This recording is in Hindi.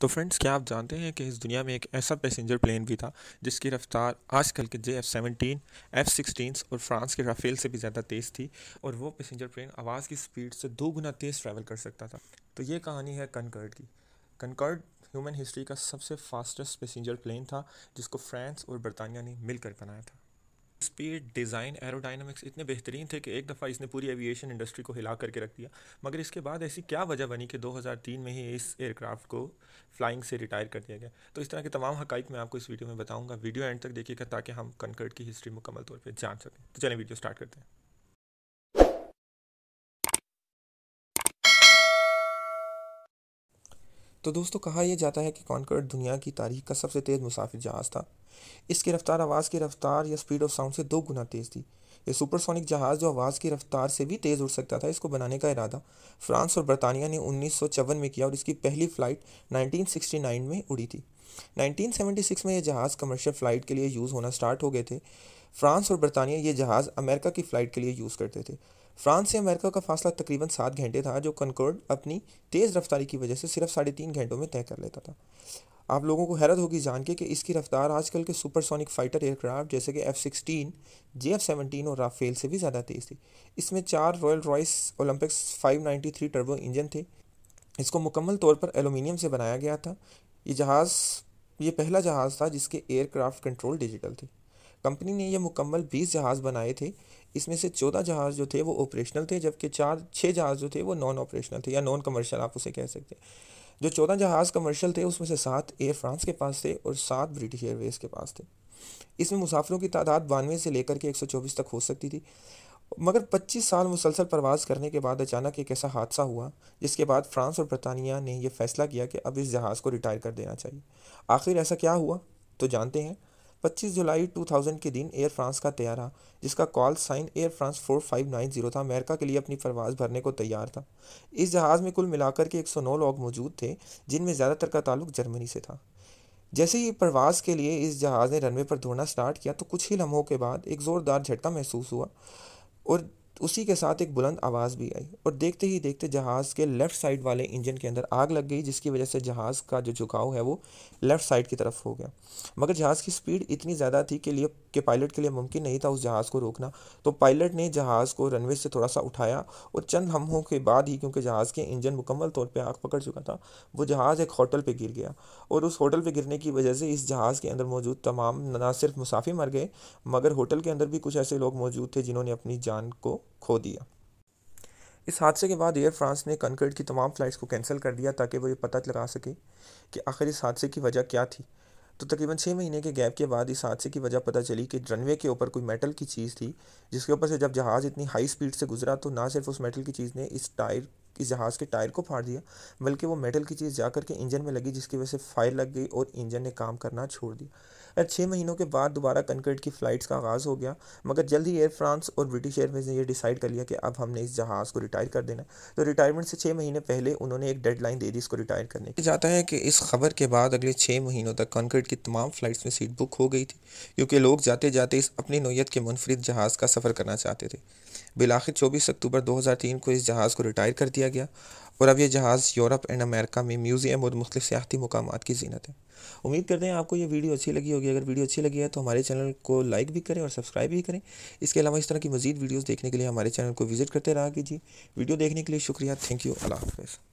तो फ्रेंड्स क्या आप जानते हैं कि इस दुनिया में एक ऐसा पैसेंजर प्लेन भी था जिसकी रफ्तार आजकल के J F seventeen F sixteen और फ्रांस के राफेल से भी ज़्यादा तेज़ थी और वो पैसेंजर प्लेन आवाज़ की स्पीड से दो गुना तेज़ ट्रैवल कर सकता था तो ये कहानी है कनकर्ड की कनकर्ड ह्यूमन हिस्ट्री का सबसे फास्टेस्ट पैसेंजर प्लेन था जिसको फ्रांस और बरतानिया ने मिलकर बनाया था स्पीड डिज़ाइन एरोडाइनमिक्स इतने बेहतरीन थे कि एक दफ़ा इसने पूरी एविएशन इंडस्ट्री को हिला करके रख दिया मगर इसके बाद ऐसी क्या वजह बनी कि 2003 में ही इस एयरक्राफ्ट को फ्लाइंग से रिटायर कर दिया गया तो इस तरह के तमाम हकाइक मैं आपको इस वीडियो में बताऊँगा वीडियो एंड तक देखिएगा ताकि हम कनकर्ट की हिस्ट्री मुकम्मल तौर पर जान सकें तो चलें वीडियो स्टार्ट करते हैं तो दोस्तों कहा यह जाता है कि कॉन्कर्ड दुनिया की तारीख का सबसे तेज़ मुसाफिर जहाज़ था इसकी रफ्तार आवाज़ की रफ्तार या स्पीड ऑफ साउंड से दो गुना तेज़ थी ये सुपरसोनिक जहाज़ जो आवाज़ की रफ्तार से भी तेज़ उड़ सकता था इसको बनाने का इरादा फ्रांस और बरतानिया ने उन्नीस में किया और इसकी पहली फ़्लाइट 1969 में उड़ी थी 1976 में यह जहाज़ कमर्शियल फ़्लाइट के लिए यूज़ होना स्टार्ट हो गए थे फ्रांस और बरतानिया ये जहाज़ अमेरिका की फ़्लाइट के लिए यूज़ करते थे फ्रांस से अमेरिका का फासला तकरीबन सात घंटे था जो कनकोर्ड अपनी तेज़ रफ्तारी की वजह से सिर्फ साढ़े तीन घंटों में तय कर लेता था आप लोगों को हैरत होगी जान के कि इसकी रफ्तार आजकल के सुपरसोनिक फाइटर एयरक्राफ्ट जैसे कि F sixteen J F seventeen और राफेल से भी ज़्यादा तेज़ थी इसमें चार Rolls Royce Olympics three turbo engine थे इसको मुकम्मल तौर पर एलुमिनियम से बनाया गया था ये जहाज़ ये पहला जहाज़ था जिसके एयरक्राफ्ट कंट्रोल डिजिटल थे कंपनी ने यह मुकम्मल बीस जहाज़ बनाए थे इसमें से चौदह जहाज़ जो थे वो ऑपरेशनल थे जबकि चार छः जहाज़ जो थे वो नॉन ऑपरेशनल थे या नॉन कमर्शियल आप उसे कह सकते हैं जो चौदह जहाज़ कमर्शियल थे उसमें से सात एयर फ्रांस के पास थे और सात ब्रिटिश एयरवेज़ के पास थे इसमें मुसाफिरों की तादाद बानवे से लेकर के एक सौ चौबीस तक हो सकती थी मगर 25 साल मुसलसल परवाज़ करने के बाद अचानक एक ऐसा हादसा हुआ जिसके बाद फ्रांस और बरतानिया ने यह फ़ैसला किया कि अब इस जहाज़ को रिटायर कर देना चाहिए आखिर ऐसा क्या हुआ तो जानते हैं 25 जुलाई 2000 के दिन एयर फ्रांस का तैयारा जिसका कॉल साइन एयर फ्रांस 4590 था अमेरिका के लिए अपनी परवाज भरने को तैयार था इस जहाज़ में कुल मिलाकर के 109 लोग मौजूद थे जिनमें ज़्यादातर का ताल्लुक जर्मनी से था जैसे ही प्रवास के लिए इस जहाज़ ने रनवे पर दौड़ना स्टार्ट किया तो कुछ ही लम्हों के बाद एक ज़ोरदार झटका महसूस हुआ और उसी के साथ एक बुलंद आवाज़ भी आई और देखते ही देखते जहाज़ के लेफ़्ट साइड वाले इंजन के अंदर आग लग गई जिसकी वजह से जहाज़ का जो झुकाव है वो लेफ़्ट साइड की तरफ हो गया मगर जहाज़ की स्पीड इतनी ज़्यादा थी कि लिए के पायलट के लिए मुमकिन नहीं था उस जहाज़ को रोकना तो पायलट ने जहाज़ को रनवे से थोड़ा सा उठाया और चंद हमहों के बाद ही क्योंकि जहाज़ के इंजन मुकम्मल तौर पर आग पकड़ चुका था वो जहाज़ एक होटल पर गिर गया और उस होटल पर गिरने की वजह से इस जहाज़ के अंदर मौजूद तमाम ना सिर्फ मुसाफिर मर गए मगर होटल के अंदर भी कुछ ऐसे लोग मौजूद थे जिन्होंने अपनी जान को खो दिया इस हादसे के बाद एयर फ्रांस ने कनकर्ड की तमाम फ़्लाइट्स को कैंसिल कर दिया ताकि वो ये पता लगा सके कि आखिर इस हादसे की वजह क्या थी तो तकरीबन छः महीने के गैप के बाद इस हादसे की वजह पता चली कि रनवे के ऊपर कोई मेटल की चीज़ थी जिसके ऊपर से जब जहाज़ इतनी हाई स्पीड से गुजरा तो ना सिर्फ उस मेटल की चीज़ ने इस टायर इस जहाज़ के टायर को फाड़ दिया बल्कि वो मेटल की चीज़ जा करके इंजन में लगी जिसकी वजह से फायर लग गई और इंजन ने काम करना छोड़ दिया छः महीनों के बाद दोबारा कनकर्ड की फ़्लाइट्स का आगाज़ हो गया मगर जल्द ही एयर फ्रांस और ब्रिटिश एयरवेज ने यह डिसाइड कर लिया कि अब हमने इस जहाज़ को रिटायर कर देना तो रिटायरमेंट से छः महीने पहले उन्होंने एक डेड दे दी इसको रिटायर करने की जाता है कि इस खबर के बाद अगले छः महीनों तक कनकर्ड की तमाम फ़्लाइट्स में सीट बुक हो गई थी क्योंकि लोग जाते जाते इस अपनी नोयत के मुनफरद जहाज़ का सफ़र करना चाहते थे बिलाखिर चौबीस अक्टूबर 2003 को इस जहाज़ को रिटायर कर दिया गया और अब ये जहाज़ यूरोप एंड अमेरिका में म्यूज़ियम और मुख्तु सियाती मकाम की जीनत है उम्मीद करते हैं आपको ये वीडियो अच्छी लगी होगी अगर वीडियो अच्छी लगी है तो हमारे चैनल को लाइक भी करें और सब्सक्राइब भी करें इसके अलावा इस तरह की मजीद वीडियोज़ देखने के लिए हमारे चैनल को विजिट करते रहा कीजिए वीडियो देखने के लिए शुक्रिया थैंक यू अल्लाह हाफ़